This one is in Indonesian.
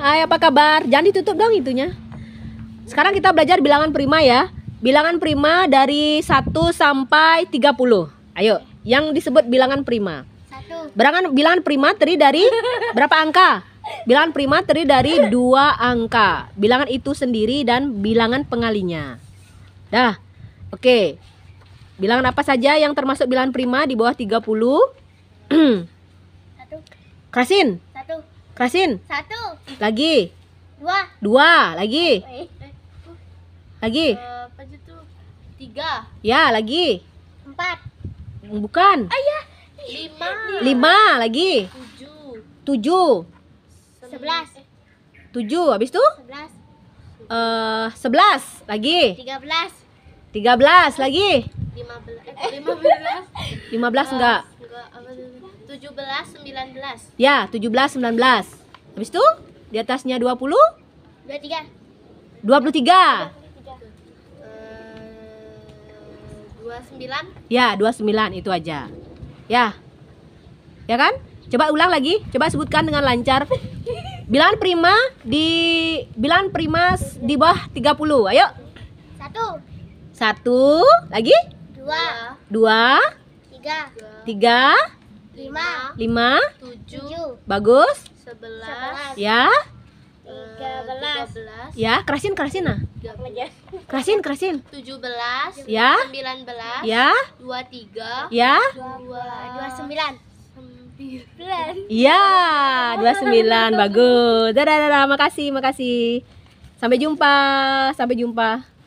Hai, apa kabar? Jangan ditutup dong itunya. Sekarang kita belajar bilangan prima ya. Bilangan prima dari 1 sampai 30. Ayo, yang disebut bilangan prima. Satu. Bilangan prima teri dari berapa angka? Bilangan prima teri dari dua angka. Bilangan itu sendiri dan bilangan pengalinya. Dah. Oke. Okay. Bilangan apa saja yang termasuk bilangan prima di bawah 30? Satu. Krasin. Kerasin. Satu. Lagi. Dua. Dua. Lagi. Lagi. Uh, apa itu? Tiga. Ya, lagi. Empat. Bukan. Ayah. Iya. Lima. Lima lagi. Tujuh. Tujuh. Sebelas. Tujuh. Habis itu? Sebelas. Uh, sebelas lagi. Tiga belas. Tiga belas lagi. Lima belas. Eh, lima belas. Lima belas enggak? Enggak. Apa 17 19. Ya, 17 19. Habis itu di atasnya 20? 23. 23. 29. Ya, 29 itu aja. Ya. Ya kan? Coba ulang lagi. Coba sebutkan dengan lancar. Bilangan prima di bilangan prima di bawah 30. Ayo. Satu. Satu. Lagi? Dua. Dua. Tiga. Tiga lima 5 tujuh bagus sebelas ya tiga ya kerasin kerasin nah kerasin kerasin tujuh ya sembilan ya dua tiga ya dua sembilan Iya, 29. Bagus. Dadah, dadah. Makasih, makasih. Sampai jumpa. Sampai jumpa.